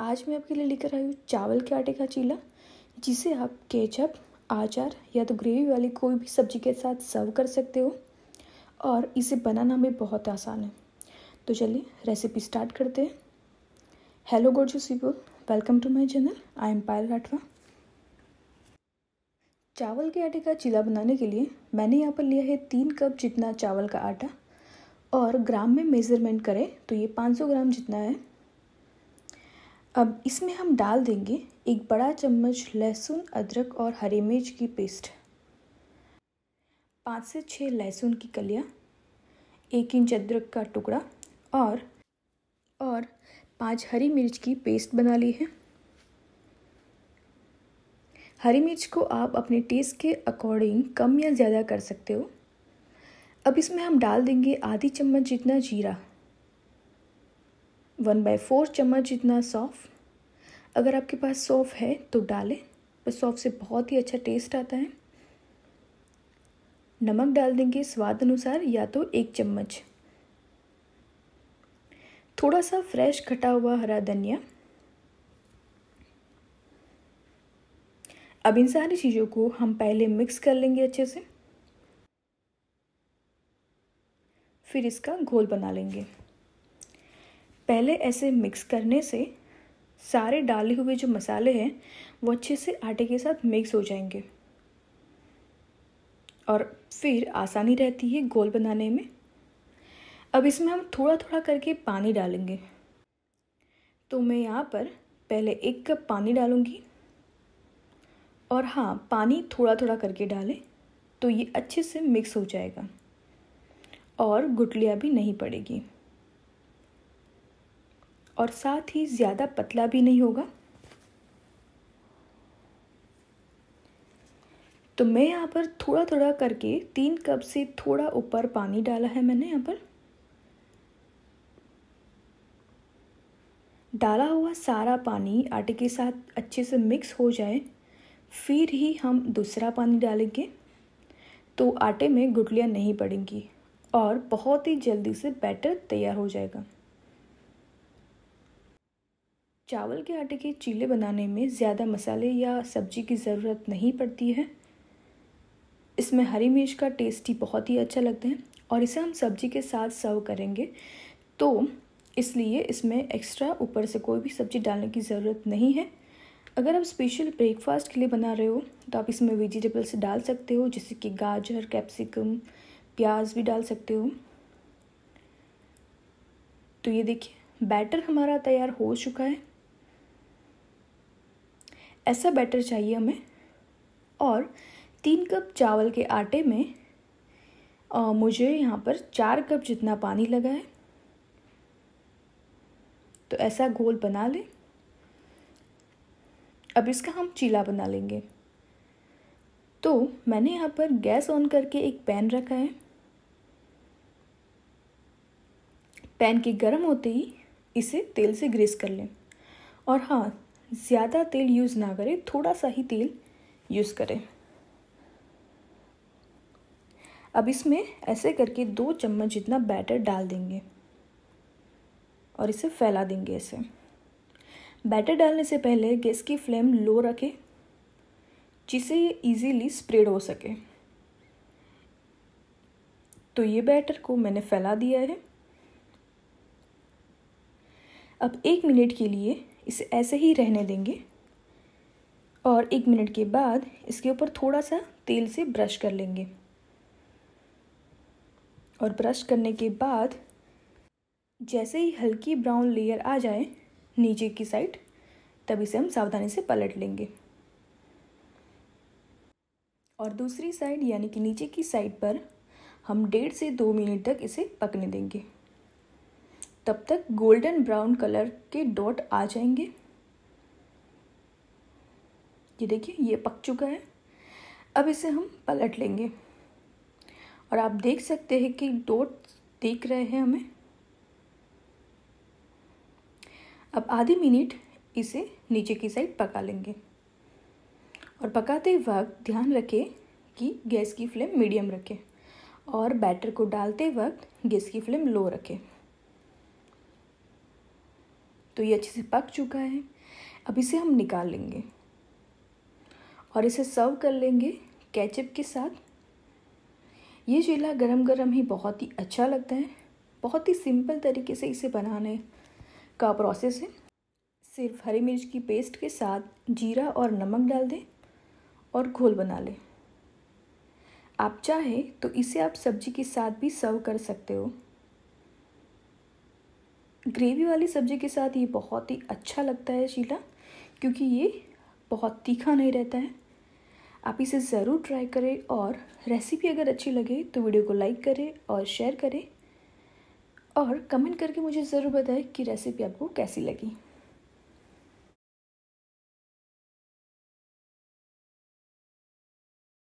आज मैं आपके लिए लेकर आई हूँ चावल के आटे का चीला जिसे आप केचप आचार या तो ग्रेवी वाली कोई भी सब्जी के साथ सर्व कर सकते हो और इसे बनाना भी बहुत आसान है तो चलिए रेसिपी स्टार्ट करते हैं hello gorgeous people welcome to my channel I am Payal Rathwa चावल के आटे का चीला बनाने के लिए मैंने यहाँ पर लिया है तीन कप जितना चावल का आटा और ग्राम में मेज़रमेंट करें तो ये 500 ग्राम जितना है अब इसमें हम डाल देंगे एक बड़ा चम्मच लहसुन अदरक और हरी मिर्च की पेस्ट पाँच से छः लहसुन की कलियाँ एक इंच अदरक का टुकड़ा और और पांच हरी मिर्च की पेस्ट बना ली है हरी मिर्च को आप अपने टेस्ट के अकॉर्डिंग कम या ज़्यादा कर सकते हो अब इसमें हम डाल देंगे आधी चम्मच जितना जीरा वन बाय फोर चम्मच जितना सौफ अगर आपके पास सौफ है तो डालें पर सौफ से बहुत ही अच्छा टेस्ट आता है नमक डाल देंगे स्वाद अनुसार या तो एक चम्मच थोड़ा सा फ्रेश कटा हुआ हरा धनिया अब इन सारी चीज़ों को हम पहले मिक्स कर लेंगे अच्छे से फिर इसका घोल बना लेंगे पहले ऐसे मिक्स करने से सारे डाले हुए जो मसाले हैं वो अच्छे से आटे के साथ मिक्स हो जाएंगे और फिर आसानी रहती है गोल बनाने में अब इसमें हम थोड़ा थोड़ा करके पानी डालेंगे तो मैं यहाँ पर पहले एक कप पानी डालूँगी और हाँ पानी थोड़ा थोड़ा करके डालें तो ये अच्छे से मिक्स हो जाएगा और गुटलियाँ भी नहीं पड़ेगी और साथ ही ज़्यादा पतला भी नहीं होगा तो मैं यहाँ पर थोड़ा थोड़ा करके तीन कप से थोड़ा ऊपर पानी डाला है मैंने यहाँ पर डाला हुआ सारा पानी आटे के साथ अच्छे से मिक्स हो जाए फिर ही हम दूसरा पानी डालेंगे तो आटे में गुटलियाँ नहीं पड़ेंगी और बहुत ही जल्दी से बैटर तैयार हो जाएगा चावल के आटे के चीले बनाने में ज़्यादा मसाले या सब्जी की ज़रूरत नहीं पड़ती है इसमें हरी मिर्च का टेस्ट ही बहुत ही अच्छा लगता है और इसे हम सब्जी के साथ सर्व करेंगे तो इसलिए इसमें एक्स्ट्रा ऊपर से कोई भी सब्ज़ी डालने की ज़रूरत नहीं है अगर आप स्पेशल ब्रेकफास्ट के लिए बना रहे हो तो आप इसमें वेजिटेबल्स डाल सकते हो जैसे कि गाजर कैप्सिकम प्याज भी डाल सकते हो तो ये देखिए बैटर हमारा तैयार हो चुका है ऐसा बैटर चाहिए हमें और तीन कप चावल के आटे में आ, मुझे यहाँ पर चार कप जितना पानी लगा है तो ऐसा गोल बना लें अब इसका हम चीला बना लेंगे तो मैंने यहाँ पर गैस ऑन करके एक पैन रखा है पैन के गर्म होते ही इसे तेल से ग्रेस कर लें और हाँ ज़्यादा तेल यूज़ ना करें थोड़ा सा ही तेल यूज़ करें अब इसमें ऐसे करके दो चम्मच जितना बैटर डाल देंगे और इसे फैला देंगे ऐसे बैटर डालने से पहले गैस की फ्लेम लो रखें जिससे ये इजीली स्प्रेड हो सके तो ये बैटर को मैंने फैला दिया है अब एक मिनट के लिए इसे ऐसे ही रहने देंगे और एक मिनट के बाद इसके ऊपर थोड़ा सा तेल से ब्रश कर लेंगे और ब्रश करने के बाद जैसे ही हल्की ब्राउन लेयर आ जाए नीचे की साइड तब इसे हम सावधानी से पलट लेंगे और दूसरी साइड यानी कि नीचे की साइड पर हम डेढ़ से दो मिनट तक इसे पकने देंगे तब तक गोल्डन ब्राउन कलर के डॉट आ जाएंगे ये देखिए ये पक चुका है अब इसे हम पलट लेंगे और आप देख सकते हैं कि डॉट दिख रहे हैं हमें अब आधी मिनट इसे नीचे की साइड पका लेंगे और पकाते वक्त ध्यान रखें कि गैस की फ्लेम मीडियम रखें और बैटर को डालते वक्त गैस की फ्लेम लो रखें तो ये अच्छे से पक चुका है अब इसे हम निकाल लेंगे और इसे सर्व कर लेंगे केचप के साथ ये चीला गरम गरम ही बहुत ही अच्छा लगता है बहुत ही सिंपल तरीके से इसे बनाने का प्रोसेस है सिर्फ हरी मिर्च की पेस्ट के साथ जीरा और नमक डाल दें और घोल बना लें आप चाहे तो इसे आप सब्जी के साथ भी सर्व कर सकते हो ग्रेवी वाली सब्ज़ी के साथ ये बहुत ही अच्छा लगता है शीला क्योंकि ये बहुत तीखा नहीं रहता है आप इसे ज़रूर ट्राई करें और रेसिपी अगर अच्छी लगे तो वीडियो को लाइक करें और शेयर करें और कमेंट करके मुझे ज़रूर बताएं कि रेसिपी आपको कैसी लगी